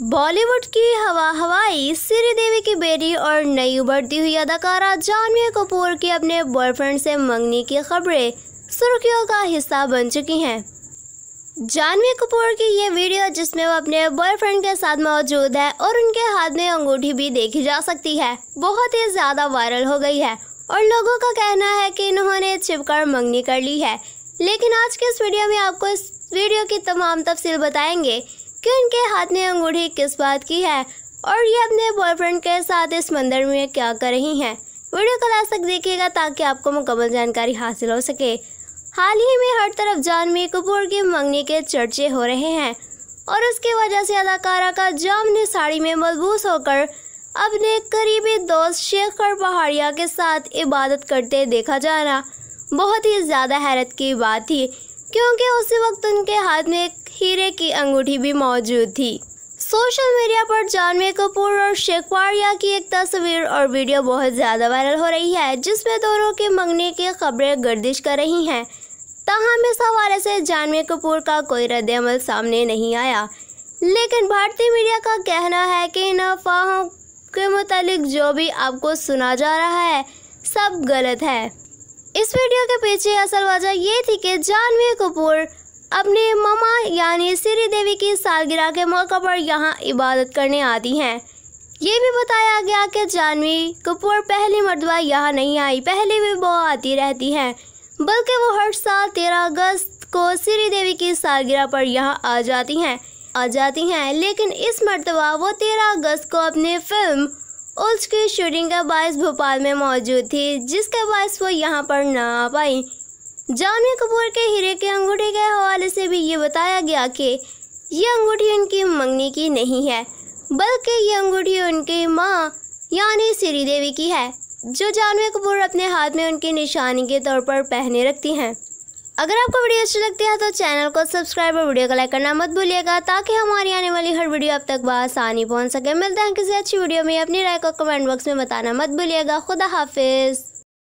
बॉलीवुड की हवा हवाई श्रीदेवी की बेटी और नई उभरती हुई अदाकारा जानवी कपूर की अपने बॉयफ्रेंड से मंगनी की खबरें सुर्खियों का हिस्सा बन चुकी हैं जानवी कपूर की ये वीडियो जिसमें वो अपने बॉयफ्रेंड के साथ मौजूद है और उनके हाथ में अंगूठी भी देखी जा सकती है बहुत ही ज़्यादा वायरल हो गई है और लोगों का कहना है कि इन्होंने छिपकर मंगनी कर ली है लेकिन आज के इस वीडियो में आपको इस वीडियो की तमाम तफसील बताएंगे कि उनके हाथ में अंगूठी किस बात की है और ये अपने बॉयफ्रेंड के साथ इस मंदिर में क्या कर रही हैं वीडियो कल लास्ट तक देखिएगा ताकि आपको मुकम्मल जानकारी हासिल हो सके हाल ही में हर तरफ जानवी कपूर की मंगनी के चर्चे हो रहे हैं और उसकी वजह से अदाकारा का जामनी साड़ी में मलबूस होकर अपने करीबी दोस्त शेखर पहाड़िया के साथ इबादत करते देखा जाना बहुत ही ज़्यादा हैरत की बात थी क्योंकि उसी वक्त उनके हाथ में हीरे की अंगूठी भी मौजूद थी सोशल मीडिया पर जानवी कपूर और शेखवाड़िया की एक तस्वीर और वीडियो बहुत ज़्यादा वायरल हो रही है जिसमें दोनों के मंगने की खबरें गर्दिश कर रही हैं तहम इस हवाले से जानवी कपूर का कोई रद्दमल सामने नहीं आया लेकिन भारतीय मीडिया का कहना है कि इन अफवाहों के मुतालिक जो भी आपको सुना जा रहा है सब गलत है इस वीडियो के पीछे असल वजह यह थी कि जानवी कपूर अपने मामा यानी श्री देवी की सालगिरह के मौके पर यहाँ इबादत करने आती हैं ये भी बताया गया कि जानवी कपूर पहली मरतबा यहाँ नहीं आई पहले भी वो आती रहती हैं बल्कि वो हर साल तेरह अगस्त को श्री देवी की सालगिरह पर यहाँ आ जाती हैं आ जाती हैं लेकिन इस मरतबा वो तेरह अगस्त को अपनी फिल्म उल्स की शूटिंग के बायस भोपाल में मौजूद थी जिसके बायस वो यहाँ पर ना आ पाई जानवी कपूर के हीरे के अंगूठे ये बताया गया कि ये अंगूठी उनकी मंगनी की नहीं है बल्कि ये अंगूठी उनकी माँ यानी देवी की है जो जानवी कपूर अपने हाथ में उनकी निशानी के तौर पर पहने रखती हैं अगर आपको वीडियो अच्छी लगती है तो चैनल को सब्सक्राइब और वीडियो को लाइक करना मत भूलिएगा ताकि हमारी आने वाली हर वीडियो आप तक बसानी पहुंच सके मिलते हैं किसी अच्छी वीडियो में अपनी राय को कमेंट बॉक्स में बताना मत भूलिएगा खुदा हाफिज़